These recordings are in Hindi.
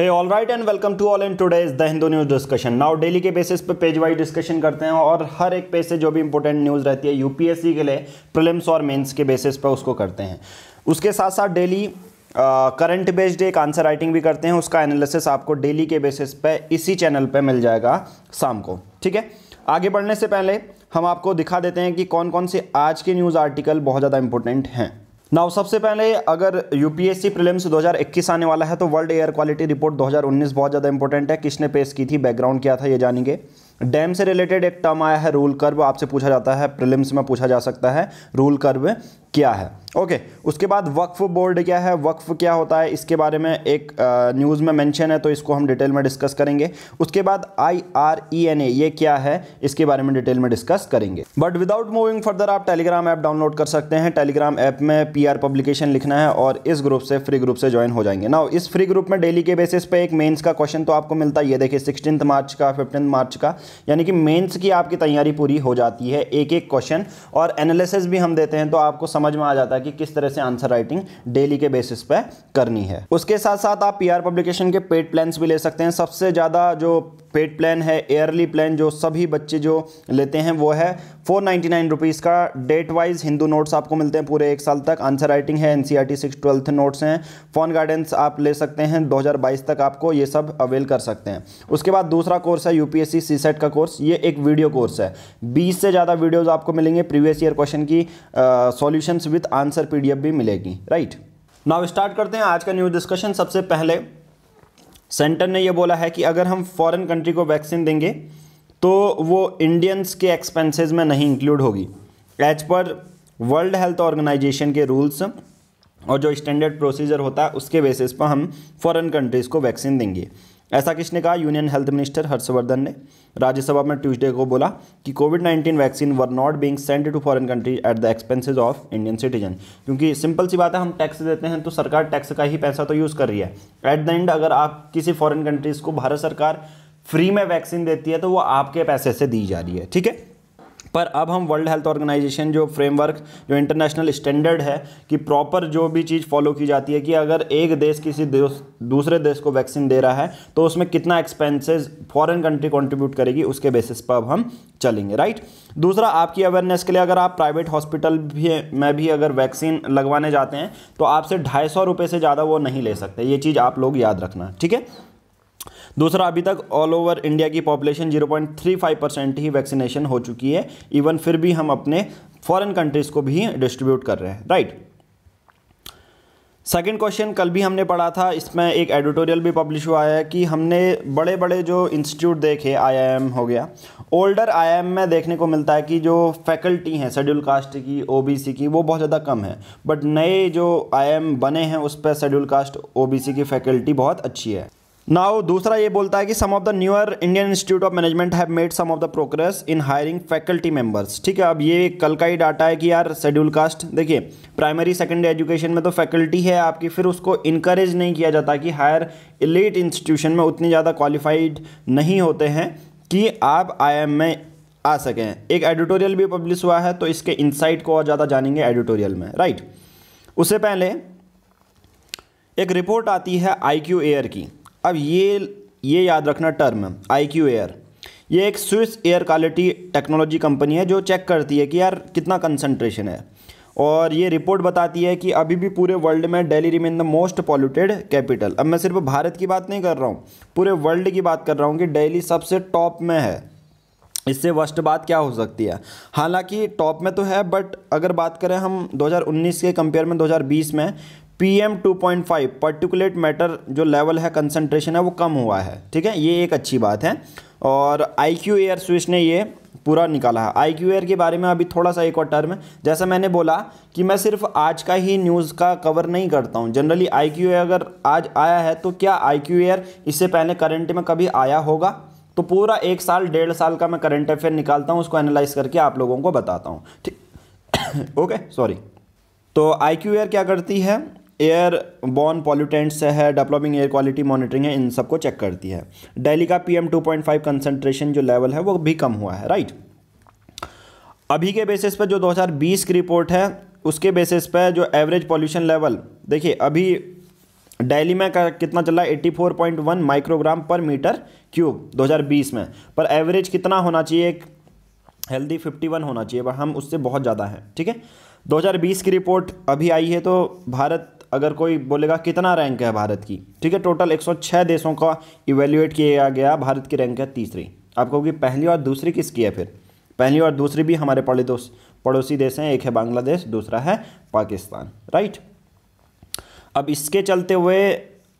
Hey all right and welcome to all in today's is the Hindu news discussion now daily के बेसिस पे पेज वाइज डिस्कशन करते हैं और हर एक पेज से जो भी इंपॉर्टेंट न्यूज़ रहती है यूपीएससी के लिए प्रिलिम्स और मेंस के बेसिस पे उसको करते हैं उसके साथ साथ डेली करंट बेस्ड एक आंसर राइटिंग भी करते हैं उसका एनालिसिस आपको डेली के बेसिस पे इसी चैनल पर मिल जाएगा शाम को ठीक है आगे बढ़ने से पहले हम आपको दिखा देते हैं कि कौन कौन से आज के न्यूज़ आर्टिकल बहुत ज़्यादा इंपॉर्टेंट हैं नाउ सबसे पहले अगर यूपीएससी प्रीलिम्स 2021 आने वाला है तो वर्ल्ड एयर क्वालिटी रिपोर्ट 2019 बहुत ज़्यादा इंपॉर्टेंट है किसने पेश की थी बैकग्राउंड क्या था ये जानेंगे डैम से रिलेटेड एक टर्म आया है रूल कर्व आपसे पूछा जाता है प्रिलिम्स में पूछा जा सकता है रूल कर्व किया है ओके okay, उसके बाद वक्फ बोर्ड क्या है वक्फ क्या होता है इसके बारे में एक न्यूज़ में मेंशन है तो इसको हम डिटेल में डिस्कस करेंगे उसके बाद आई आर ई एन ए ये क्या है इसके बारे में डिटेल में डिस्कस करेंगे बट विदाउट मूविंग फर्दर आप टेलीग्राम ऐप डाउनलोड कर सकते हैं टेलीग्राम ऐप में पी आर पब्लिकेशन लिखना है और इस ग्रुप से फ्री ग्रुप से ज्वाइन हो जाएंगे ना इस फ्री ग्रुप में डेली के बेसिस पे एक मेन्स का क्वेश्चन तो आपको मिलता है ये देखिए सिक्सटीन मार्च का फिफ्टीन मार्च का यानी कि मेन्स की आपकी तैयारी पूरी हो जाती है एक एक क्वेश्चन और एनालिसिस भी हम देते हैं तो आपको समझ में आ जाता है कि किस तरह से आंसर राइटिंग डेली के बेसिस पर करनी है उसके साथ साथ आप पीआर पब्लिकेशन के पेड प्लान्स भी ले सकते हैं सबसे ज़्यादा जो पेड प्लान है एयरली प्लान जो सभी बच्चे जो लेते हैं वो है फोर नाइन्टी का डेट वाइज हिंदू नोट्स आपको मिलते हैं पूरे एक साल तक आंसर राइटिंग है N C R T six twelfth notes हैं फोन गाइडेंस आप ले सकते हैं 2022 तक आपको ये सब अवेल कर सकते हैं उसके बाद दूसरा कोर्स है यू पी सी सेट का कोर्स ये एक वीडियो कोर्स है बीस से ज़्यादा वीडियोज़ आपको मिलेंगे प्रीवियस ईयर क्वेश्चन की solution uh, question with answer P भी मिलेगी राइट नाउ स्टार्ट करते हैं आज का न्यूज डिस्कशन सबसे पहले सेंटर ने यह बोला है कि अगर हम फॉरेन कंट्री को वैक्सीन देंगे तो वो इंडियंस के एक्सपेंसेस में नहीं इंक्लूड होगी as per world health organization के रूल्स और जो स्टैंडर्ड प्रोसीजर होता है उसके बेसिस पर हम फॉरेन कंट्रीज़ को वैक्सीन देंगे ऐसा किसने कहा यूनियन हेल्थ मिनिस्टर हर्षवर्धन ने राज्यसभा में ट्यूसडे को बोला कि covid nineteen vaccine were not being send to foreign country at the expenses of Indian citizen क्योंकि सिंपल सी बात है हम टैक्स देते हैं तो सरकार टैक्स का ही पैसा तो यूज़ कर रही है एट द एंड अगर आप किसी फॉरन कंट्रीज़ को भारत सरकार फ्री में वैक्सीन देती है तो वो आपके पैसे से दी जा रही है ठीक है पर अब हम वर्ल्ड हेल्थ ऑर्गेनाइजेशन जो फ्रेमवर्क जो इंटरनेशनल स्टैंडर्ड है कि प्रॉपर जो भी चीज़ फॉलो की जाती है कि अगर एक देश किसी देश दूसरे देश को वैक्सीन दे रहा है तो उसमें कितना एक्सपेंसेस फॉरेन कंट्री कंट्रीब्यूट करेगी उसके बेसिस पर अब हम चलेंगे राइट दूसरा आपकी अवेयरनेस के लिए अगर आप प्राइवेट हॉस्पिटल भी में भी अगर वैक्सीन लगवाने जाते हैं तो आपसे ढाई सौ रुपये से ज़्यादा वो नहीं ले सकते ये चीज़ आप लोग याद रखना ठीक है दूसरा अभी तक ऑल ओवर इंडिया की पॉपुलेशन 0.35 परसेंट ही वैक्सीनेशन हो चुकी है इवन फिर भी हम अपने फॉरेन कंट्रीज़ को भी डिस्ट्रीब्यूट कर रहे हैं राइट सेकेंड क्वेश्चन कल भी हमने पढ़ा था इसमें एक एडिटोरियल भी पब्लिश हुआ है कि हमने बड़े बड़े जो इंस्टीट्यूट देखे आईआईएम हो गया ओल्डर आईआईएम में देखने को मिलता है कि जो फैकल्टी हैं शेड्यूल कास्ट की ओबीसी की वो बहुत ज़्यादा कम है बट नए जो आईआईएम बने हैं उस पर शेड्यूल कास्ट ओबीसी की फैकल्टी बहुत अच्छी है नाउ दूसरा ये बोलता है कि some of the newer Indian institute of management have made some of the progress in hiring faculty members ठीक है अब ये कल का ही डाटा है कि यार शेड्यूल कास्ट देखिए प्राइमरी सेकेंडरी एजुकेशन में तो फैकल्टी है आपकी फिर उसको इनकरेज नहीं किया जाता कि हायर इलेट इंस्टीट्यूशन में उतनी ज़्यादा क्वालिफाइड नहीं होते हैं कि आप आई में आ सकें एक एडिटोरियल भी पब्लिश हुआ है तो इसके इंसाइट को और ज़्यादा जानेंगे एडिटोरियल में राइट उससे पहले एक रिपोर्ट आती है आई क्यू एयर की अब ये ये याद रखना टर्म आई क्यू एयर ये एक Swiss air quality technology company है जो चेक करती है कि यार कितना कंसनट्रेशन है और ये रिपोर्ट बताती है कि अभी भी पूरे वर्ल्ड में daily remain the most polluted capital अब मैं सिर्फ भारत की बात नहीं कर रहा हूँ पूरे वर्ल्ड की बात कर रहा हूँ कि डेली सबसे टॉप में है इससे वर्स्ट बात क्या हो सकती है हालांकि टॉप में तो है बट अगर बात करें हम 2019 के कंपेयर में 2020 में P M two point five particulate matter जो लेवल है कंसनट्रेशन है वो कम हुआ है ठीक है ये एक अच्छी बात है और आई क्यू एयर स्विच ने ये पूरा निकाला है आई क्यू एयर के बारे में अभी थोड़ा सा एक और टर्म है जैसा मैंने बोला कि मैं सिर्फ आज का ही न्यूज़ का कवर नहीं करता हूँ जनरली आई क्यू एयर अगर आज आया है तो क्या आई क्यू एयर इससे पहले करंट में कभी आया होगा तो पूरा एक साल डेढ़ साल का मैं करंट अफेयर निकालता हूँ उसको एनालाइज करके आप लोगों को बताता हूँ ठीक ओके सॉरी तो आई क्यू एयर क्या करती है एयर बॉर्न पॉल्यूटेंट्स है डेवलपिंग एयर क्वालिटी मॉनिटरिंग है इन सबको चेक करती है डेली का पीएम 2.5 कंसंट्रेशन जो लेवल है वो भी कम हुआ है राइट अभी के बेसिस पर जो 2020 की रिपोर्ट है उसके बेसिस पर जो एवरेज पॉल्यूशन लेवल देखिए अभी डेली में का कितना चला वन माइक्रोग्राम पर मीटर क्यूब 2020 में पर एवरेज कितना होना चाहिए एक हेल्दी 51 होना चाहिए पर हम उससे बहुत ज़्यादा हैं ठीक है 2020 की रिपोर्ट अभी आई है तो भारत अगर कोई बोलेगा कितना रैंक है भारत की ठीक है टोटल 106 देशों का इवेल्यूएट किया गया भारत की रैंक है तीसरी आप कहोगे पहली और दूसरी किसकी है फिर पहली और दूसरी भी हमारे पड़े दोस्त पड़ोसी देश हैं एक है बांग्लादेश दूसरा है पाकिस्तान राइट अब इसके चलते हुए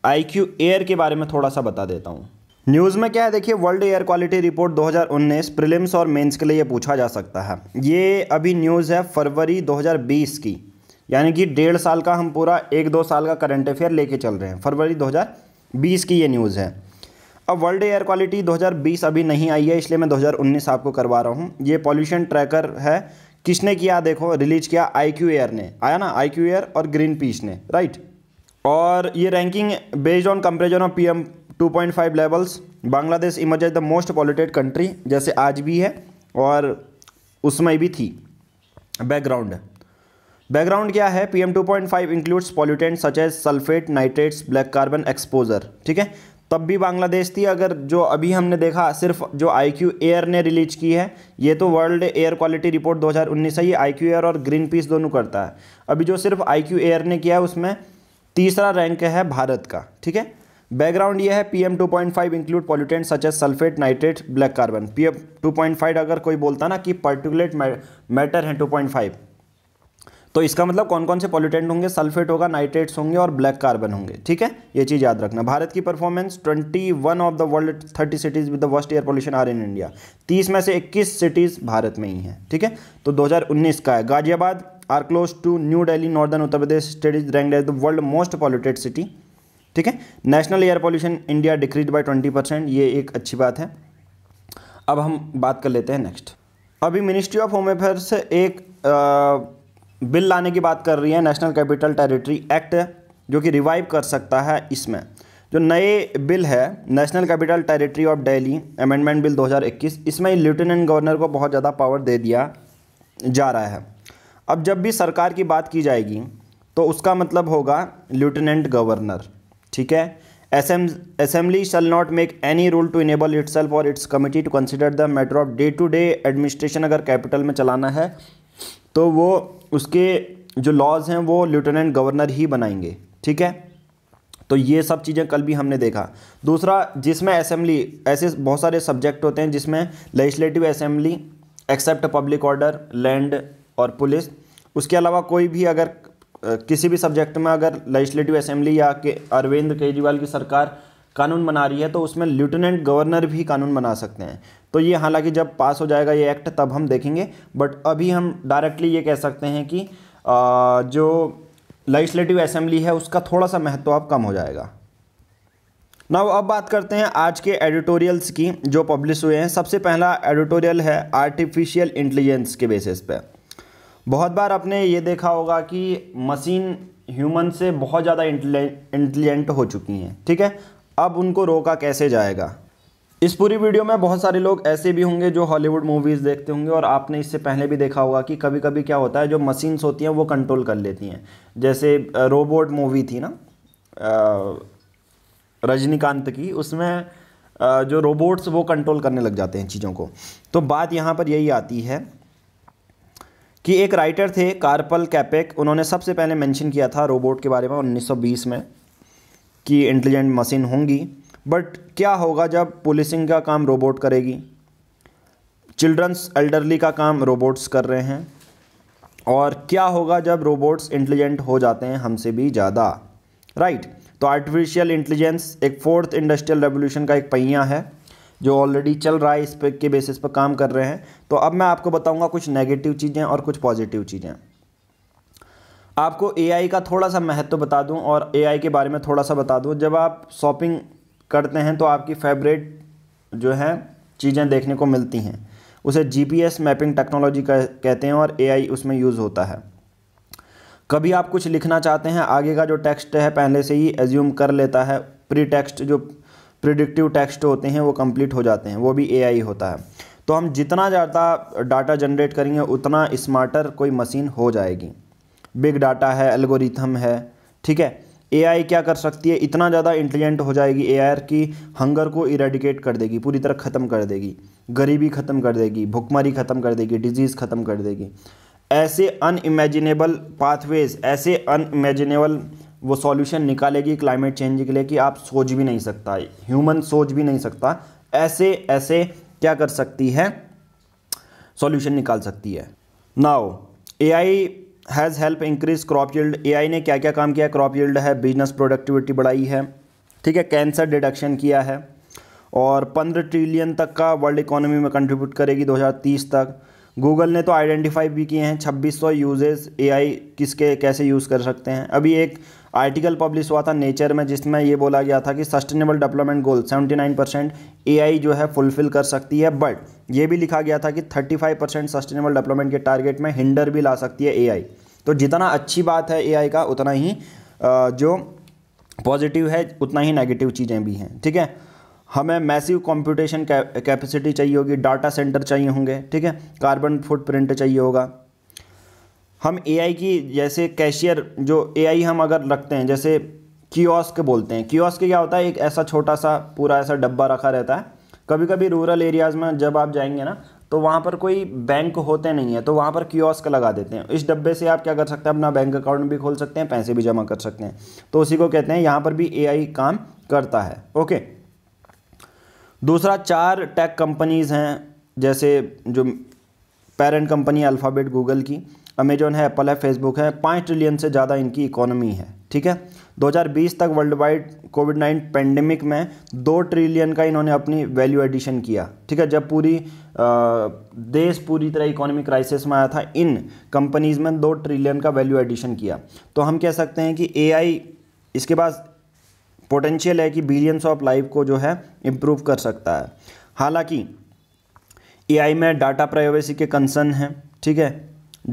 आई क्यू एयर के बारे में थोड़ा सा बता देता हूँ न्यूज़ में क्या है देखिए world air quality report 2019 prelims और मेंस के लिए ये पूछा जा सकता है ये अभी न्यूज़ है फरवरी 2020 की यानी कि डेढ़ साल का हम पूरा एक दो साल का करंट अफेयर लेके चल रहे हैं फरवरी 2020 की ये न्यूज़ है अब वर्ल्ड एयर क्वालिटी 2020 अभी नहीं आई है इसलिए मैं 2019 आपको करवा रहा हूँ ये पॉल्यूशन ट्रैकर है किसने किया देखो रिलीज किया आई क्यू एयर ने आया ना आई क्यू एयर और ग्रीन पीस ने राइट और ये ranking based on comparison of P M two point five levels Bangladesh emerge the most polluted country जैसे आज भी है और उसमें भी थी बैकग्राउंड बैकग्राउंड क्या है PM 2.5 includes pollutant such as sulphate nitrates black carbon exposure ठीक है तब भी बांग्लादेश थी अगर जो अभी हमने देखा सिर्फ जो आई क्यू एयर ने रिलीज की है ये तो वर्ल्ड एयर क्वालिटी रिपोर्ट 2019 है ये आई क्यू एयर और ग्रीन पीस दोनों करता है अभी जो सिर्फ आई क्यू एयर ने किया है उसमें तीसरा रैंक है भारत का ठीक है बैकग्राउंड ये है P M two point five include pollutant such as sulphate nitrate black carbon P M two point five अगर कोई बोलता ना कि पर्टिकुलेट मैटर है टू पॉइंट फाइव तो इसका मतलब कौन कौन से पॉल्यूटेंट होंगे सल्फेट होगा नाइट्रेट्स होंगे और ब्लैक कार्बन होंगे ठीक है ये चीज़ याद रखना भारत की performance 21 of the world 30 cities with the worst air pollution are in India 30 में से 21 सिटीज़ भारत में ही हैं ठीक है तो 2019 का है Ghaziabad are close to new Delhi northern Uttar Pradesh state is rank as the world most polluted city ठीक है national air pollution India decrease by twenty percent ये एक अच्छी बात है अब हम बात कर लेते हैं नेक्स्ट अभी मिनिस्ट्री ऑफ होम अफेयर्स एक आ, बिल लाने की बात कर रही है नेशनल कैपिटल टेरिटरी एक्ट जो कि रिवाइव कर सकता है इसमें जो नए बिल है national capital territory of Delhi amendment bill 2021 इसमें लेफ्टिनेंट गवर्नर को बहुत ज़्यादा पावर दे दिया जा रहा है अब जब भी सरकार की बात की जाएगी तो उसका मतलब होगा लेफ्टिनेंट गवर्नर ठीक है shall not make any rule to enable enable self और its committee to consider the matter of day to day administration अगर कैपिटल में चलाना है तो वो उसके जो लॉज हैं वो लेफ्टिनेंट गवर्नर ही बनाएंगे ठीक है तो ये सब चीज़ें कल भी हमने देखा दूसरा जिसमें असेंबली ऐसे बहुत सारे सब्जेक्ट होते हैं जिसमें legislative assembly except public order land और पुलिस उसके अलावा कोई भी अगर किसी भी सब्जेक्ट में अगर लेजिस्लेटिव असेंबली या के अरविंद केजरीवाल की सरकार कानून बना रही है तो उसमें लेफ्टिनेंट गवर्नर भी कानून बना सकते हैं तो ये हालांकि जब पास हो जाएगा ये एक्ट तब हम देखेंगे बट अभी हम डायरेक्टली ये कह सकते हैं कि आ, जो लेजिस्लेटिव असेंबली है उसका थोड़ा सा महत्व अब कम हो जाएगा ना अब बात करते हैं आज के एडिटोरियल्स की जो पब्लिश हुए हैं सबसे पहला एडिटोरियल है आर्टिफिशियल इंटेलिजेंस के बेसिस पे बहुत बार आपने ये देखा होगा कि मशीन ह्यूमन से बहुत ज़्यादा इंटेलिजेंट हो चुकी हैं ठीक है अब उनको रोका कैसे जाएगा इस पूरी वीडियो में बहुत सारे लोग ऐसे भी होंगे जो हॉलीवुड मूवीज़ देखते होंगे और आपने इससे पहले भी देखा होगा कि कभी कभी क्या होता है जो मशीन्स होती हैं वो कंट्रोल कर लेती हैं जैसे रोबोट मूवी थी ना रजनीकांत की उसमें जो रोबोट्स वो कंट्रोल करने लग जाते हैं चीज़ों को तो बात यहाँ पर यही आती है कि एक राइटर थे कार्पल कैपेक उन्होंने सबसे पहले मेंशन किया था रोबोट के बारे में 1920 में की इंटेलिजेंट मशीन होंगी बट क्या होगा जब पुलिसिंग का काम रोबोट करेगी चिल्ड्रंस एल्डरली का काम रोबोट्स कर रहे हैं और क्या होगा जब रोबोट्स इंटेलिजेंट हो जाते हैं हमसे भी ज़्यादा राइट right. तो आर्टिफिशियल इंटेलिजेंस एक फोर्थ इंडस्ट्रियल रेवोल्यूशन का एक पहिया है जो ऑलरेडी चल रहा है इस पे के बेसिस पर काम कर रहे हैं तो अब मैं आपको बताऊंगा कुछ नेगेटिव चीज़ें और कुछ पॉजिटिव चीज़ें आपको एआई का थोड़ा सा महत्व तो बता दूं और एआई के बारे में थोड़ा सा बता दूं जब आप शॉपिंग करते हैं तो आपकी फेवरेट जो है चीज़ें देखने को मिलती हैं उसे जीपीएस मैपिंग टेक्नोलॉजी कहते हैं और एआई उसमें यूज़ होता है कभी आप कुछ लिखना चाहते हैं आगे का जो टेक्स्ट है पहले से ही एज्यूम कर लेता है प्री टेक्स्ट जो प्रिडिक्टिव टेक्स्ट होते हैं वो कंप्लीट हो जाते हैं वो भी एआई होता है तो हम जितना ज़्यादा डाटा जनरेट करेंगे उतना स्मार्टर कोई मशीन हो जाएगी बिग डाटा है एल्गोरिथम है ठीक है एआई क्या कर सकती है इतना ज़्यादा इंटेलिजेंट हो जाएगी एआई की हंगर को इरेडिकेट कर देगी पूरी तरह ख़त्म कर देगी गरीबी ख़त्म कर देगी भुखमरी ख़त्म कर देगी डिजीज़ ख़त्म कर देगी ऐसे अनइमेजिनेबल पाथवेज ऐसे अनइमेजिनेबल वो सॉल्यूशन निकालेगी क्लाइमेट चेंज के लिए कि आप सोच भी नहीं सकता ह्यूमन सोच भी नहीं सकता ऐसे ऐसे क्या कर सकती है सॉल्यूशन निकाल सकती है now AI has help increase crop yield AI ने क्या क्या काम किया क्रॉप यील्ड है बिजनेस प्रोडक्टिविटी बढ़ाई है ठीक है कैंसर डिडक्शन किया है और पंद्रह ट्रिलियन तक का वर्ल्ड इकोनॉमी में कंट्रीब्यूट करेगी 2030 तक गूगल ने तो आइडेंटिफाई भी किए हैं 2600 यूजेस एआई किसके कैसे यूज़ कर सकते हैं अभी एक आर्टिकल पब्लिश हुआ था नेचर में जिसमें ये बोला गया था कि सस्टेनेबल डेवलपमेंट गोल 79 परसेंट ए जो है फुलफिल कर सकती है बट ये भी लिखा गया था कि 35 परसेंट सस्टेनेबल डेवलपमेंट के टारगेट में हिंडर भी ला सकती है ए तो जितना अच्छी बात है ए का उतना ही जो पॉजिटिव है उतना ही नेगेटिव चीज़ें भी हैं ठीक है हमें मैसिव कंप्यूटेशन कैपेसिटी चाहिए होगी डाटा सेंटर चाहिए होंगे ठीक है कार्बन फुटप्रिंट चाहिए होगा हम एआई की जैसे कैशियर जो एआई हम अगर रखते हैं जैसे कियोस्क बोलते हैं कियोस्क क्या होता है एक ऐसा छोटा सा पूरा ऐसा डब्बा रखा रहता है कभी कभी रूरल एरियाज़ में जब आप जाएंगे ना तो वहाँ पर कोई बैंक होते नहीं है तो वहाँ पर कियोस्क लगा देते हैं इस डब्बे से आप क्या कर सकते हैं अपना बैंक अकाउंट भी खोल सकते हैं पैसे भी जमा कर सकते हैं तो उसी को कहते हैं यहाँ पर भी ए काम करता है ओके दूसरा चार टेक कंपनीज़ हैं जैसे जो पेरेंट कंपनी अल्फ़ाबेट गूगल की अमेजोन है एप्पल है फेसबुक है पाँच ट्रिलियन से ज़्यादा इनकी इकोनॉमी है ठीक है 2020 तक worldwide Covid nine pandemic में दो ट्रिलियन का इन्होंने अपनी वैल्यू एडिशन किया ठीक है जब पूरी आ, देश पूरी तरह इकोनॉमिक क्राइसिस में आया था इन कंपनीज़ में दो ट्रिलियन का वैल्यू एडिशन किया तो हम कह सकते हैं कि ए इसके बाद पोटेंशियल है कि बिलियंस ऑफ लाइफ को जो है इम्प्रूव कर सकता है हालांकि एआई में डाटा प्राइवेसी के कंसर्न हैं ठीक है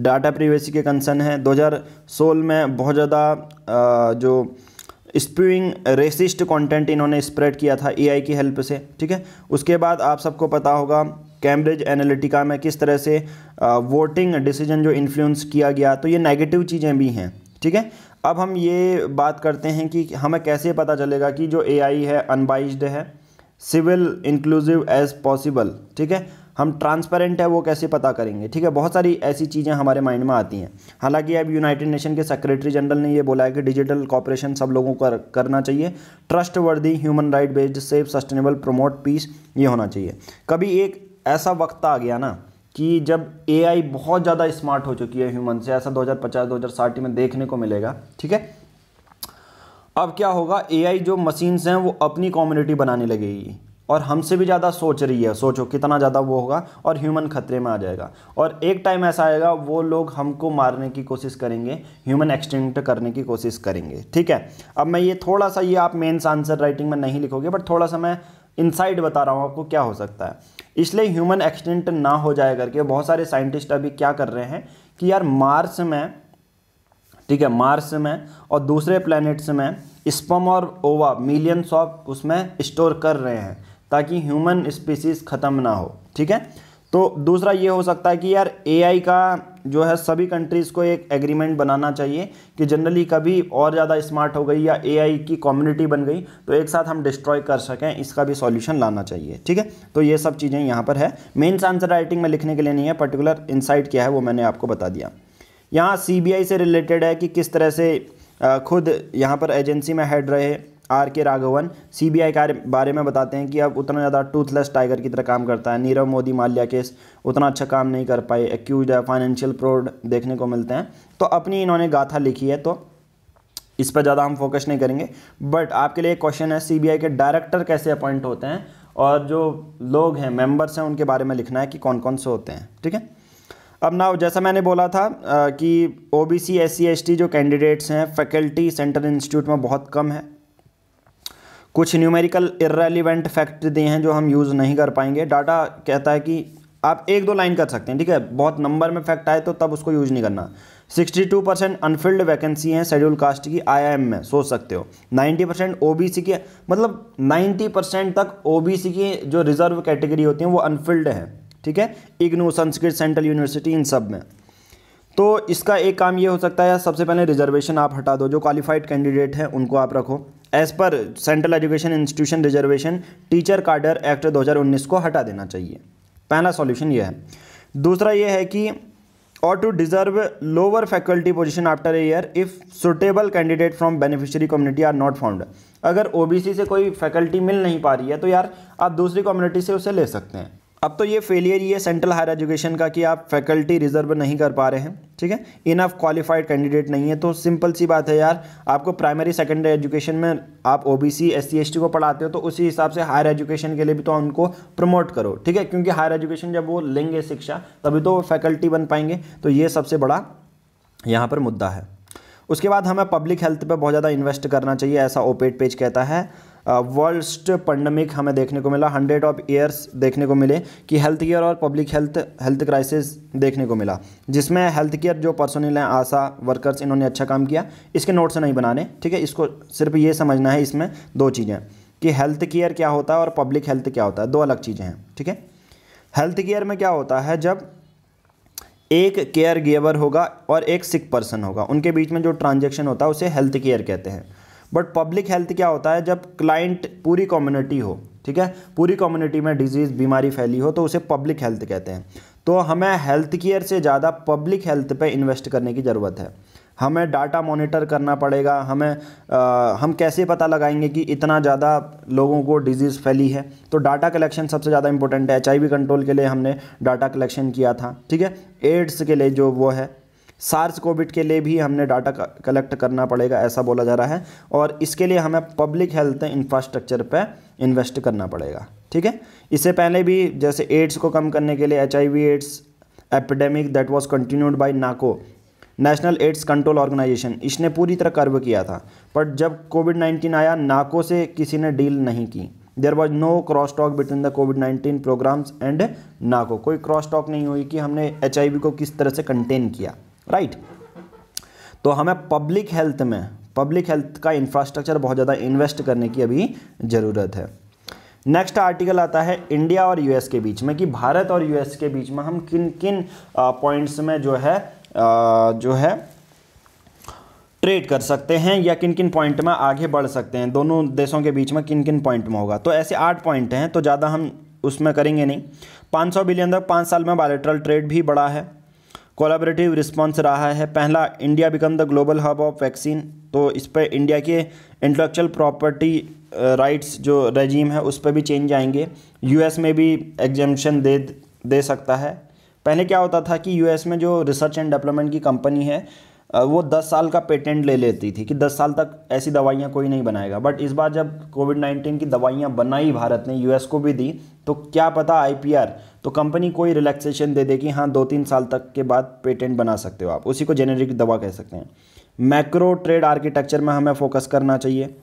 डाटा प्राइवेसी के कंसर्न हैं 2016 में बहुत ज़्यादा जो स्प्यूइंग रेसिस्ट कंटेंट इन्होंने स्प्रेड किया था एआई की हेल्प से ठीक है उसके बाद आप सबको पता होगा कैम्ब्रिज एनालिटिका में किस तरह से वोटिंग डिसीजन जो इन्फ्लुएंस किया गया तो ये नेगेटिव चीज़ें भी हैं ठीक है अब हम ये बात करते हैं कि हमें कैसे पता चलेगा कि जो एआई है अनबाइज्ड है सिविल इंक्लूसिव एज पॉसिबल ठीक है हम ट्रांसपेरेंट है वो कैसे पता करेंगे ठीक है बहुत सारी ऐसी चीज़ें हमारे माइंड में आती हैं हालांकि अब यूनाइटेड नेशन के सेक्रेटरी जनरल ने ये बोला है कि डिजिटल कॉपरेशन सब लोगों को कर, करना चाहिए trustworthy human right based safe sustainable promote peace ये होना चाहिए कभी एक ऐसा वक्त आ गया ना कि जब एआई बहुत ज़्यादा स्मार्ट हो चुकी है ह्यूमन से ऐसा 2050 2060 में देखने को मिलेगा ठीक है अब क्या होगा एआई जो मशीन्स हैं वो अपनी कम्युनिटी बनाने लगेगी और हमसे भी ज़्यादा सोच रही है सोचो कितना ज़्यादा वो होगा और ह्यूमन खतरे में आ जाएगा और एक टाइम ऐसा आएगा वो लोग हमको मारने की कोशिश करेंगे ह्यूमन एक्सटिंक्ट करने की कोशिश करेंगे ठीक है अब मैं ये थोड़ा सा ये आप मेन्स आंसर राइटिंग में नहीं लिखोगे बट थोड़ा सा मैं इनसाइड बता रहा हूँ आपको क्या हो सकता है इसलिए ह्यूमन एक्सीडेंट ना हो जाए करके बहुत सारे साइंटिस्ट अभी क्या कर रहे हैं कि यार मार्स में ठीक है मार्स में और दूसरे प्लैनेट्स में स्पम और ओवा मिलियंस ऑफ उसमें स्टोर कर रहे हैं ताकि ह्यूमन स्पीसीज ख़त्म ना हो ठीक है तो दूसरा ये हो सकता है कि यार एआई का जो है सभी कंट्रीज़ को एक एग्रीमेंट बनाना चाहिए कि जनरली कभी और ज़्यादा स्मार्ट हो गई या एआई की कम्युनिटी बन गई तो एक साथ हम डिस्ट्रॉय कर सकें इसका भी सॉल्यूशन लाना चाहिए ठीक है तो ये सब चीज़ें यहाँ पर है मेन्स आंसर राइटिंग में लिखने के लिए नहीं है पर्टिकुलर इंसाइट क्या है वो मैंने आपको बता दिया यहाँ सी से रिलेटेड है कि किस तरह से खुद यहाँ पर एजेंसी में हेड रहे आर के राघवन सीबीआई के बारे में बताते हैं कि अब उतना ज़्यादा टूथलेस टाइगर की तरह काम करता है नीरव मोदी माल्या केस उतना अच्छा काम नहीं कर पाए एक्यूज है फाइनेंशियल फ्रॉड देखने को मिलते हैं तो अपनी इन्होंने गाथा लिखी है तो इस पर ज़्यादा हम फोकस नहीं करेंगे बट आपके लिए क्वेश्चन है सी के डायरेक्टर कैसे अपॉइंट होते हैं और जो लोग हैं मेम्बर्स हैं उनके बारे में लिखना है कि कौन कौन से होते हैं ठीक है अब ना जैसा मैंने बोला था कि O B C S C S T जो कैंडिडेट्स हैं फैकल्टी सेंट्रल इंस्टीट्यूट में बहुत कम है कुछ न्यूमेरिकल इरेलीवेंट फैक्ट दिए हैं जो हम यूज़ नहीं कर पाएंगे डाटा कहता है कि आप एक दो लाइन कर सकते हैं ठीक है बहुत नंबर में फैक्ट आए तो तब उसको यूज नहीं करना 62 परसेंट अनफिल्ड वैकेंसी हैं शेड्यूल कास्ट की आईआईएम में सोच सकते हो 90 परसेंट ओ की मतलब 90 परसेंट तक ओ की जो रिजर्व कैटेगरी होती हैं वो अनफिल्ड हैं ठीक है इग्नू संस्कृत सेंट्रल यूनिवर्सिटी इन सब में तो इसका एक काम ये हो सकता है सबसे पहले रिजर्वेशन आप हटा दो जो क्वालिफाइड कैंडिडेट हैं उनको आप रखो as per central education institution reservation teacher cadre act 2019 को हटा देना चाहिए पहला सॉल्यूशन ये है दूसरा ये है कि और to deserve lower faculty position after a year if suitable candidate from beneficiary community are not found अगर ओबीसी से कोई फैकल्टी मिल नहीं पा रही है तो यार आप दूसरी कम्युनिटी से उसे ले सकते हैं अब तो ये फेलियर ये सेंट्रल हायर एजुकेशन का कि आप फैकल्टी रिजर्व नहीं कर पा रहे हैं ठीक है इनफ क्वालिफाइड कैंडिडेट नहीं है तो सिंपल सी बात है यार आपको प्राइमरी सेकेंडरी एजुकेशन में आप ओ बी सी एस सी को पढ़ाते हो तो उसी हिसाब से हायर एजुकेशन के लिए भी तो उनको प्रमोट करो ठीक है क्योंकि हायर एजुकेशन जब वो लेंगे शिक्षा तभी तो फैकल्टी बन पाएंगे तो ये सबसे बड़ा यहाँ पर मुद्दा है उसके बाद हमें पब्लिक हेल्थ पे बहुत ज़्यादा इन्वेस्ट करना चाहिए ऐसा ओपेट पेज कहता है वर्ल्ड पेंडेमिक हमें देखने को मिला हंड्रेड ऑफ ईयर्स देखने को मिले कि हेल्थ केयर और पब्लिक हेल्थ हेल्थ क्राइसिस देखने को मिला जिसमें हेल्थ केयर जो पर्सनल हैं आशा वर्कर्स इन्होंने अच्छा काम किया इसके नोट्स नहीं बनाने ठीक है इसको सिर्फ ये समझना है इसमें दो चीज़ें कि हेल्थ केयर क्या होता है और पब्लिक हेल्थ क्या होता है दो अलग चीज़ें हैं ठीक है हेल्थ केयर में क्या होता है जब एक केयर गिवर होगा और एक सिक पर्सन होगा उनके बीच में जो ट्रांजेक्शन होता है उसे हेल्थ केयर कहते हैं बट पब्लिक हेल्थ क्या होता है जब क्लाइंट पूरी कम्युनिटी हो ठीक है पूरी कम्युनिटी में डिजीज़ बीमारी फैली हो तो उसे पब्लिक हेल्थ कहते हैं तो हमें हेल्थ केयर से ज़्यादा पब्लिक हेल्थ पे इन्वेस्ट करने की ज़रूरत है हमें डाटा मॉनिटर करना पड़ेगा हमें आ, हम कैसे पता लगाएंगे कि इतना ज़्यादा लोगों को डिजीज़ फैली है तो डाटा कलेक्शन सबसे ज़्यादा इंपॉर्टेंट है एच कंट्रोल के लिए हमने डाटा कलेक्शन किया था ठीक है एड्स के लिए जो वो है सार्स कोविड के लिए भी हमने डाटा कलेक्ट करना पड़ेगा ऐसा बोला जा रहा है और इसके लिए हमें पब्लिक हेल्थ इंफ्रास्ट्रक्चर पर इन्वेस्ट करना पड़ेगा ठीक है इससे पहले भी जैसे एड्स को कम करने के लिए H AIDS epidemic that was continued by NACO national AIDS control organisation इसने पूरी तरह कर्व किया था बट जब कोविड नाइन्टीन आया नाको से किसी ने डील नहीं की there was no cross talk between the Covid nineteen programmes and NACO कोई क्रॉस टॉक नहीं हुई कि हमने एच को किस तरह से कंटेन किया राइट तो हमें पब्लिक हेल्थ में पब्लिक हेल्थ का इंफ्रास्ट्रक्चर बहुत ज़्यादा इन्वेस्ट करने की अभी ज़रूरत है नेक्स्ट आर्टिकल आता है इंडिया और यूएस के बीच में कि भारत और यूएस के बीच में हम किन किन पॉइंट्स में जो है जो है ट्रेड कर सकते हैं या किन किन पॉइंट में आगे बढ़ सकते हैं दोनों देशों के बीच में किन किन पॉइंट में होगा तो ऐसे आठ पॉइंट हैं तो ज़्यादा हम उसमें करेंगे नहीं 500 बिलियन तक पाँच साल में बायोलेट्रल ट्रेड भी बढ़ा है कोलाबरेटिव रिस्पॉन्स रहा है पहला India become the global hub of vaccine तो इस पर इंडिया के इंटलेक्चुअल प्रॉपर्टी राइट्स जो रजीम है उस पर भी चेंज आएंगे यूएस में भी एग्जामेशन दे दे सकता है पहले क्या होता था कि यूएस में जो रिसर्च एंड डेवलपमेंट की कंपनी है वो दस साल का पेटेंट ले लेती थी कि दस साल तक ऐसी दवाइयाँ कोई नहीं बनाएगा बट इस बार जब कोविड नाइन्टीन की दवाइयाँ बनाई भारत ने यूएस को भी दी तो क्या पता आईपीआर तो कंपनी कोई रिलैक्सेशन दे दे कि हाँ दो तीन साल तक के बाद पेटेंट बना सकते हो आप उसी को जेनेरिक दवा कह सकते हैं मैक्रो ट्रेड आर्किटेक्चर में हमें फोकस करना चाहिए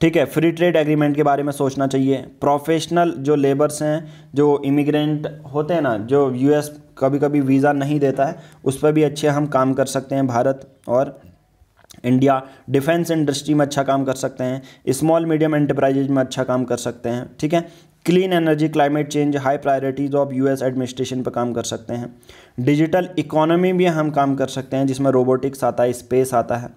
ठीक है फ्री ट्रेड एग्रीमेंट के बारे में सोचना चाहिए प्रोफेशनल जो लेबर्स हैं जो इमिग्रेंट होते हैं ना जो यूएस कभी कभी वीज़ा नहीं देता है उस पर भी अच्छे हम काम कर सकते हैं भारत और इंडिया डिफेंस इंडस्ट्री में अच्छा काम कर सकते हैं स्मॉल मीडियम एंटरप्राइजेज में अच्छा काम कर सकते हैं ठीक है clean energy climate change high priorities of US administration पर काम कर सकते हैं डिजिटल इकोनॉमी भी हम काम कर सकते हैं जिसमें रोबोटिक्स आता है स्पेस आता है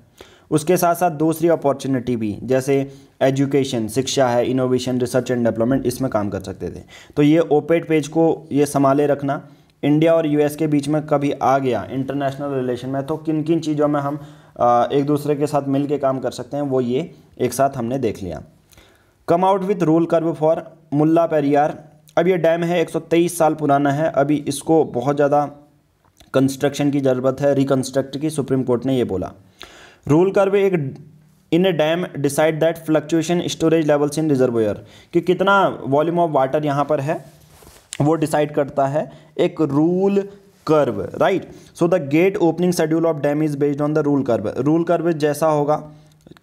उसके साथ साथ दूसरी अपॉर्चुनिटी भी जैसे एजुकेशन शिक्षा है इनोवेशन रिसर्च एंड डेवलपमेंट इसमें काम कर सकते थे तो ये ओपेड पेज को ये संभाले रखना इंडिया और यूएस के बीच में कभी आ गया इंटरनेशनल रिलेशन में तो किन किन चीज़ों में हम एक दूसरे के साथ मिल के काम कर सकते हैं वो ये एक साथ हमने देख लिया come out with rule curve for Mullaperiyar अब ये डैम है 123 साल पुराना है अभी इसको बहुत ज़्यादा कंस्ट्रक्शन की ज़रूरत है रिकन्स्ट्रक्ट की सुप्रीम कोर्ट ने ये बोला रूल कर्व एक in a dam decide that fluctuation storage levels in reservoir कि कितना वॉल्यूम ऑफ वाटर यहाँ पर है वो डिसाइड करता है एक rule curve right so the gate opening schedule of dam is based on the rule curve rule curve जैसा होगा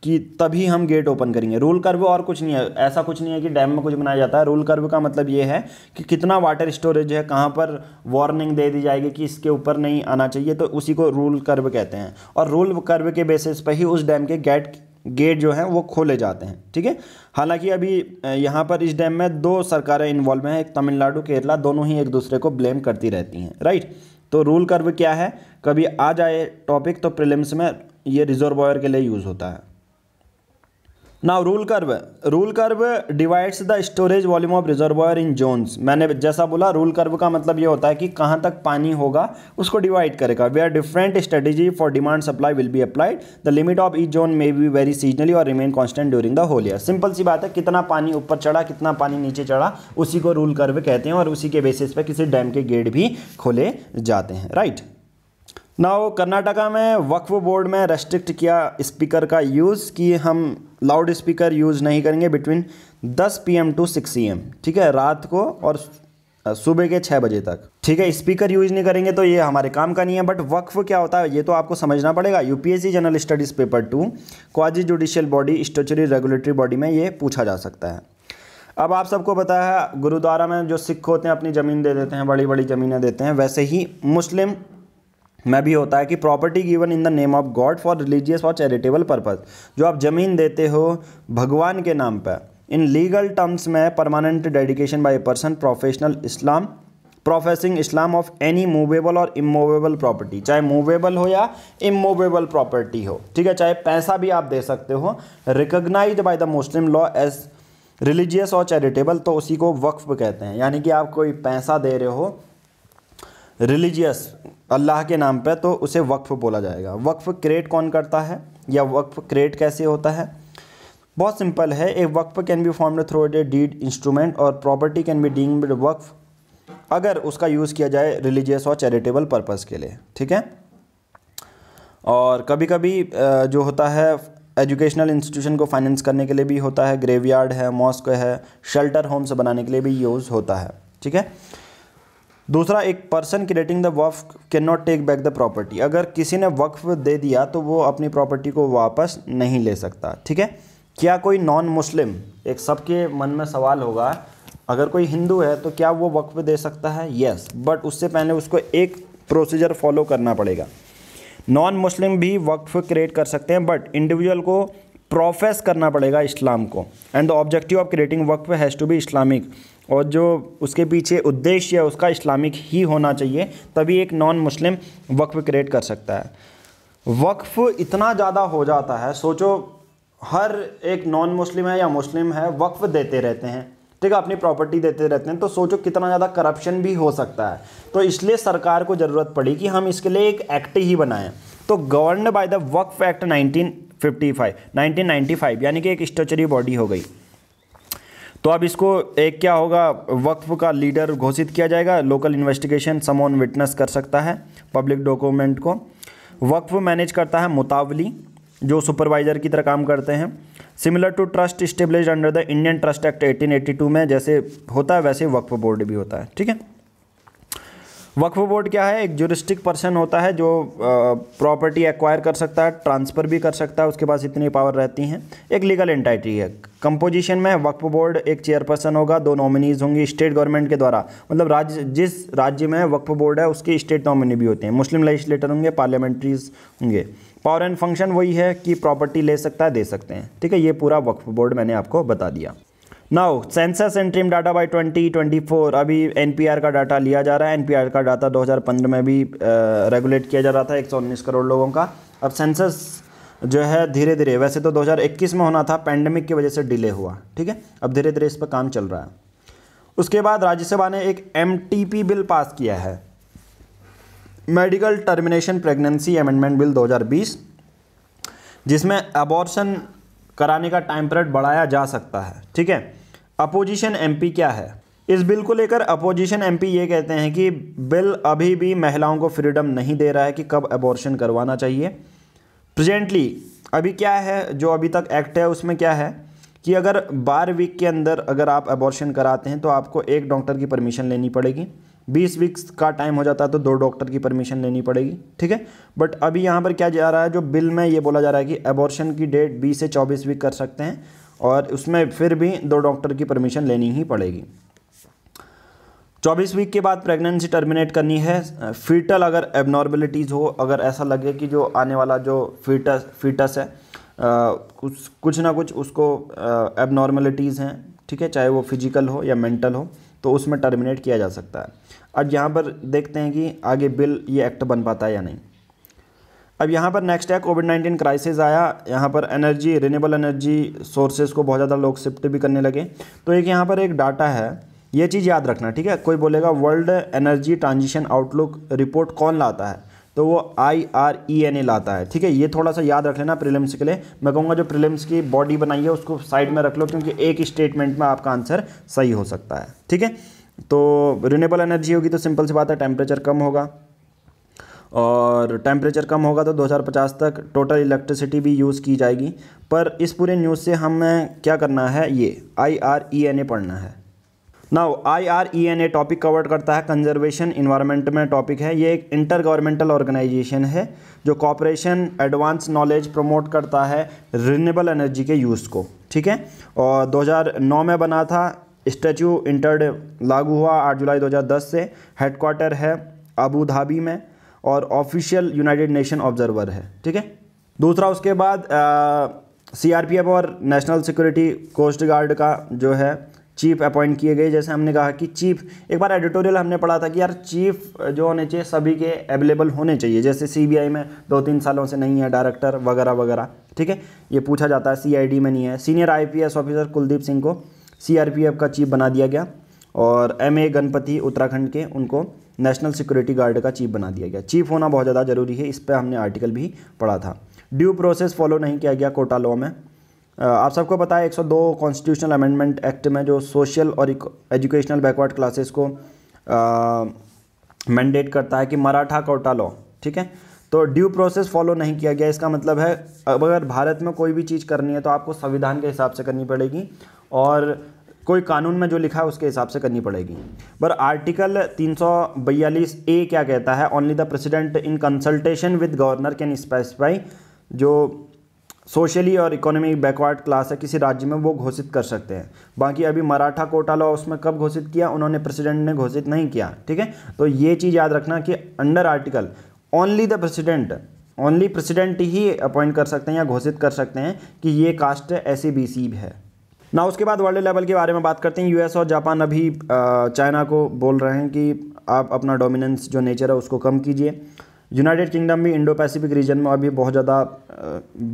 कि तभी हम गेट ओपन करेंगे रूल कर्व और कुछ नहीं है ऐसा कुछ नहीं है कि डैम में कुछ बनाया जाता है रूल कर्व का मतलब ये है कि कितना वाटर स्टोरेज है कहाँ पर वार्निंग दे दी जाएगी कि इसके ऊपर नहीं आना चाहिए तो उसी को रूल कर्व कहते हैं और रूल कर्व के बेसिस पर ही उस डैम के गेट गेट जो हैं वो खोले जाते हैं ठीक है हालांकि अभी यहाँ पर इस डैम में दो सरकारें इन्वॉल्व हैं एक तमिलनाडु केरला दोनों ही एक दूसरे को ब्लेम करती रहती हैं राइट तो रूल कर्व क्या है कभी आ जाए टॉपिक तो प्रिलिम्स में ये रिजर्व के लिए यूज़ होता है now rule curve rule curve divides the storage volume of reservoir in zones मैंने जैसा बोला रूल कर्व का मतलब ये होता है कि कहाँ तक पानी होगा उसको डिवाइड करेगा वे are different strategy for demand supply will be applied the limit of E zone may be very seasonally और remain constant during the whole year simple सी बात है कितना पानी ऊपर चढ़ा कितना पानी नीचे चढ़ा उसी को रूल कर्व कहते हैं और उसी के बेसिस पर किसी डैम के गेट भी खोले जाते हैं राइट right? नाउ कर्नाटका में वक्फ बोर्ड में रेस्ट्रिक्ट किया स्पीकर का यूज़ कि हम लाउड स्पीकर यूज़ नहीं करेंगे बिटवीन 10 पीएम टू 6 एम ठीक है रात को और सुबह के छः बजे तक ठीक है स्पीकर यूज नहीं करेंगे तो ये हमारे काम का नहीं है बट वक्फ क्या होता है ये तो आपको समझना पड़ेगा UPSC general studies paper two quasi judicial body statutory regulatory body में ये पूछा जा सकता है अब आप सबको पता है गुरुद्वारा में जो सिख होते हैं अपनी ज़मीन दे देते हैं बड़ी बड़ी ज़मीनें देते हैं वैसे ही मुस्लिम में भी होता है कि property given in the name of God for religious और चैरिटेबल पर्पज़ जो आप ज़मीन देते हो भगवान के नाम पर इन लीगल टर्म्स में permanent dedication by a person professional Islam professing Islam of any movable और इमूवेबल प्रॉपर्टी चाहे मूवेबल हो या इमूवेबल प्रॉपर्टी हो ठीक है चाहे पैसा भी आप दे सकते हो recognise by the Muslim law as religious और चैरिटेबल तो उसी को वक्फ कहते हैं यानी कि आप कोई पैसा दे रहे हो रिलीजियस अल्लाह के नाम पे तो उसे वक्फ़ बोला जाएगा वक्फ़ क्रिएट कौन करता है या वक्फ़ क्रिएट कैसे होता है बहुत सिंपल है a waqf can be formed through a deed instrument और property can be deemed waqf अगर उसका यूज़ किया जाए रिलीजियस और चैरिटेबल पर्पज़ के लिए ठीक है और कभी कभी जो होता है एजुकेशनल इंस्टीट्यूशन को फाइनेंस करने के लिए भी होता है ग्रेवयार्ड है मॉस्क है शेल्टर होम्स बनाने के लिए भी यूज़ होता है ठीक है दूसरा एक person creating the waqf can not take back the property अगर किसी ने वक्फ दे दिया तो वो अपनी प्रॉपर्टी को वापस नहीं ले सकता ठीक है क्या कोई नॉन मुस्लिम एक सबके मन में सवाल होगा अगर कोई हिंदू है तो क्या वो वक्फ दे सकता है यस बट उससे पहले उसको एक प्रोसीजर फॉलो करना पड़ेगा नॉन मुस्लिम भी वक्फ क्रिएट कर सकते हैं बट इंडिविजुअल को प्रोफेस करना पड़ेगा इस्लाम को and the objective of creating waqf has to be Islamic और जो उसके पीछे उद्देश्य है उसका इस्लामिक ही होना चाहिए तभी एक नॉन मुस्लिम वक्फ क्रिएट कर सकता है वक्फ इतना ज़्यादा हो जाता है सोचो हर एक नॉन मुस्लिम है या मुस्लिम है वक्फ देते रहते हैं ठीक है अपनी प्रॉपर्टी देते रहते हैं तो सोचो कितना ज़्यादा करप्शन भी हो सकता है तो इसलिए सरकार को ज़रूरत पड़ी कि हम इसके लिए एक एक्ट ही बनाएं तो govern by the Waqf act 1955 1995 यानी कि एक स्टेचुरी बॉडी हो गई तो अब इसको एक क्या होगा वक्फ का लीडर घोषित किया जाएगा लोकल इन्वेस्टिगेशन समोन विटनेस कर सकता है पब्लिक डॉक्यूमेंट को वक्फ मैनेज करता है मुतावली जो सुपरवाइजर की तरह काम करते हैं similar to trust establish under the Indian trust act 1882 में जैसे होता है वैसे वक्फ बोर्ड भी होता है ठीक है वक्फ बोर्ड क्या है एक जुरिस्टिक पर्सन होता है जो प्रॉपर्टी एक्वायर कर सकता है ट्रांसफ़र भी कर सकता है उसके पास इतनी पावर रहती हैं एक लीगल एंटाइटी है कंपोजिशन में वक्फ बोर्ड एक चेयरपर्सन होगा दो नॉमिनीज़ होंगी स्टेट गवर्नमेंट के द्वारा मतलब राज्य जिस राज्य में वक्फ बोर्ड है उसके स्टेट नॉमिनी भी होते हैं मुस्लिम लेजिस्लेटर होंगे पार्लियामेंट्रीज होंगे पावर एंड फंक्शन वही है कि प्रॉपर्टी ले सकता है दे सकते हैं ठीक है ये पूरा वक्फ बोर्ड मैंने आपको बता दिया now census and trim data by 2024 अभी एनपीआर का डाटा लिया जा रहा है एनपीआर का डाटा 2015 में भी रेगुलेट किया जा रहा था एक करोड़ लोगों का अब सेंसस जो है धीरे धीरे वैसे तो 2021 में होना था पैंडमिक की वजह से डिले हुआ ठीक है अब धीरे धीरे इस पर काम चल रहा है उसके बाद राज्यसभा ने एक एम बिल पास किया है medical termination pregnancy amendment bill 2020 जिसमें अबॉर्शन कराने का टाइम पीरियड बढ़ाया जा सकता है ठीक है अपोजिशन एमपी क्या है इस बिल को लेकर अपोजिशन एमपी ये कहते हैं कि बिल अभी भी महिलाओं को फ्रीडम नहीं दे रहा है कि कब अबॉर्शन करवाना चाहिए प्रजेंटली अभी क्या है जो अभी तक एक्ट है उसमें क्या है कि अगर बारह वीक के अंदर अगर आप अबॉर्शन कराते हैं तो आपको एक डॉक्टर की परमिशन लेनी पड़ेगी बीस वीक्स का टाइम हो जाता है तो दो डॉक्टर की परमिशन लेनी पड़ेगी ठीक है बट अभी यहाँ पर क्या जा रहा है जो बिल में ये बोला जा रहा है कि अबॉर्शन की डेट बीस से चौबीस वीक कर सकते हैं और उसमें फिर भी दो डॉक्टर की परमिशन लेनी ही पड़ेगी चौबीस वीक के बाद प्रेगनेंसी टर्मिनेट करनी है फीटल अगर एबनॉर्मेलिटीज़ हो अगर ऐसा लगे कि जो आने वाला जो फीटस फीटस है आ, कुछ कुछ ना कुछ उसको एबनॉर्मेलिटीज़ हैं ठीक है चाहे वो फिजिकल हो या मेंटल हो तो उसमें टर्मिनेट किया जा सकता है अब यहाँ पर देखते हैं कि आगे बिल ये एक्ट बन पाता है या नहीं अब यहाँ पर नेक्स्ट है कोविड नाइन्टीन क्राइसिस आया यहाँ पर एनर्जी रिनेबल एनर्जी सोर्सेज को बहुत ज़्यादा लोग शिफ्ट भी करने लगे तो एक यहाँ पर एक डाटा है ये चीज़ याद रखना ठीक है कोई बोलेगा world energy transition outlook report कौन लाता है तो वो आई आर ई एन ए लाता है ठीक है ये थोड़ा सा याद रख लेना प्रीलिम्स के लिए मैं कहूँगा जो प्रीलिम्स की बॉडी बनाई है उसको साइड में रख लो क्योंकि एक स्टेटमेंट में आपका आंसर सही हो सकता है ठीक है तो रिनेबल एनर्जी होगी तो सिंपल सी बात है टेम्परेचर कम होगा और टेम्परेचर कम होगा तो 2050 तक टोटल इलेक्ट्रिसिटी भी यूज़ की जाएगी पर इस पूरे न्यूज़ से हमें क्या करना है ये आई आर ई एन ए पढ़ना है now I R E N A topic cover करता है कंजर्वेशन इन्वायरमेंट में टॉपिक है ये एक इंटर गवर्नमेंटल ऑर्गेनाइजेशन है जो कॉपरेशन एडवांस नॉलेज प्रमोट करता है रिन्यूएबल एनर्जी के यूज़ को ठीक है और 2009 में बना था स्टैचू इंटर लागू हुआ 8 जुलाई 2010 से हेडक्वार्टर है अबू धाबी में और ऑफिशियल यूनाइटेड नेशन ऑब्जर्वर है ठीक है दूसरा उसके बाद सीआरपीएफ और नेशनल सिक्योरिटी कोस्ट गार्ड का जो है चीफ अपॉइंट किए गए जैसे हमने कहा कि चीफ एक बार एडिटोरियल हमने पढ़ा था कि यार चीफ जो होने चाहिए सभी के अवेलेबल होने चाहिए जैसे सीबीआई में दो तीन सालों से नहीं है डायरेक्टर वगैरह वगैरह ठीक है ये पूछा जाता है सीआईडी में नहीं है senior IPS officer Kuldeep Singh को सीआरपीएफ का चीफ बना दिया गया और एम ए गणपति उत्तराखंड के उनको नेशनल सिक्योरिटी गार्ड का चीफ बना दिया गया चीफ होना बहुत ज़्यादा ज़रूरी है इस पर हमने आर्टिकल भी पढ़ा था ड्यू प्रोसेस फॉलो नहीं किया गया कोटा लॉ में आप सबको पता है 102 कॉन्स्टिट्यूशनल अमेंडमेंट एक्ट में जो सोशल और एजुकेशनल बैकवर्ड क्लासेस को मैंडेट करता है कि मराठा कोटा लॉ ठीक है तो ड्यू प्रोसेस फॉलो नहीं किया गया इसका मतलब है अगर भारत में कोई भी चीज़ करनी है तो आपको संविधान के हिसाब से करनी पड़ेगी और कोई कानून में जो लिखा है उसके हिसाब से करनी पड़ेगी पर आर्टिकल बयालीस ए क्या कहता है only the president in consultation with governor can specify जो सोशली और इकोनॉमिक बैकवर्ड क्लास है किसी राज्य में वो घोषित कर सकते हैं बाकी अभी मराठा कोटाला उसमें कब घोषित किया उन्होंने प्रेसिडेंट ने घोषित नहीं किया ठीक है तो ये चीज़ याद रखना कि under article only the president only president ही अपॉइंट कर सकते हैं या घोषित कर सकते हैं कि ये कास्ट एस है ना उसके बाद वर्ल्ड लेवल के बारे में बात करते हैं यूएस और जापान अभी चाइना को बोल रहे हैं कि आप अपना डोमिनेंस जो नेचर है उसको कम कीजिए यूनाइटेड किंगडम भी इंडो पैसिफिक रीजन में अभी बहुत ज़्यादा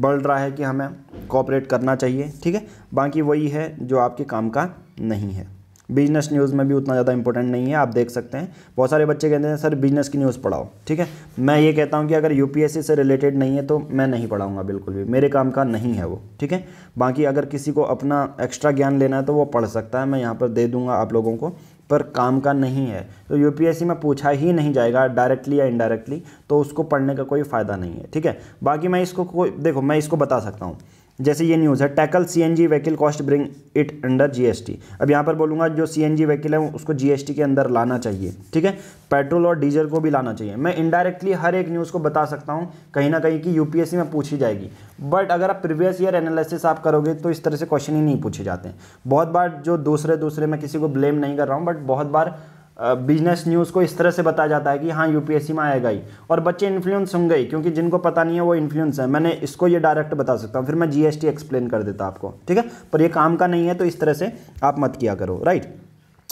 बढ़ रहा है कि हमें कॉपरेट करना चाहिए ठीक है बाकी वही है जो आपके काम का नहीं है बिजनेस न्यूज़ में भी उतना ज़्यादा इंपॉर्टेंट नहीं है आप देख सकते हैं बहुत सारे बच्चे कहते हैं सर बिजनेस की न्यूज़ पढ़ाओ ठीक है मैं ये कहता हूँ कि अगर यूपीएससी से रिलेटेड नहीं है तो मैं नहीं पढ़ाऊँगा बिल्कुल भी मेरे काम का नहीं है वो ठीक है बाकी अगर किसी को अपना एक्स्ट्रा ज्ञान लेना है तो वो पढ़ सकता है मैं यहाँ पर दे दूँगा आप लोगों को पर काम का नहीं है तो यू में पूछा ही नहीं जाएगा डायरेक्टली या इनडायरेक्टली तो उसको पढ़ने का कोई फ़ायदा नहीं है ठीक है बाकी मैं इसको कोई देखो मैं इसको बता सकता हूँ जैसे ये न्यूज़ है tackle C N G vehicle cost bring it under GST अब यहाँ पर बोलूँगा जो सी एन जी व्हीकल है उसको जीएसटी के अंदर लाना चाहिए ठीक है पेट्रोल और डीजल को भी लाना चाहिए मैं इनडायरेक्टली हर एक न्यूज़ को बता सकता हूँ कहीं ना कहीं कि यूपीएससी में पूछी जाएगी बट अगर आप प्रीवियस ईयर एनालिसिस आप करोगे तो इस तरह से क्वेश्चन ही नहीं पूछे जाते हैं बहुत बार जो दूसरे दूसरे मैं किसी को ब्लेम नहीं कर रहा हूँ बट बहुत बार बिजनेस न्यूज़ को इस तरह से बताया जाता है कि हाँ यूपीएससी में आएगा ही और बच्चे इन्फ्लुएंस होंगे गए क्योंकि जिनको पता नहीं है वो इन्फ्लुएंस है मैंने इसको ये डायरेक्ट बता सकता हूँ फिर मैं जीएसटी एक्सप्लेन कर देता आपको ठीक है पर ये काम का नहीं है तो इस तरह से आप मत किया करो राइट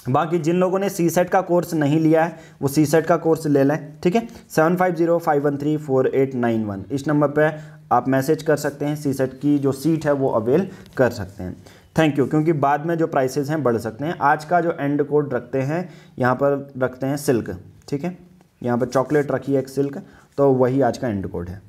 बाकी जिन लोगों ने सी सेट का कोर्स नहीं लिया है वो सी सेट का कोर्स ले लें ठीक है seven five zero five one three four eight nine one इस नंबर पर आप मैसेज कर सकते हैं सी सेट की जो सीट है वो अवेल कर सकते हैं थैंक यू क्योंकि बाद में जो प्राइसेज हैं बढ़ सकते हैं आज का जो एंड कोड रखते हैं यहाँ पर रखते हैं सिल्क ठीक है यहाँ पर चॉकलेट रखी है एक सिल्क तो वही आज का एंड कोड है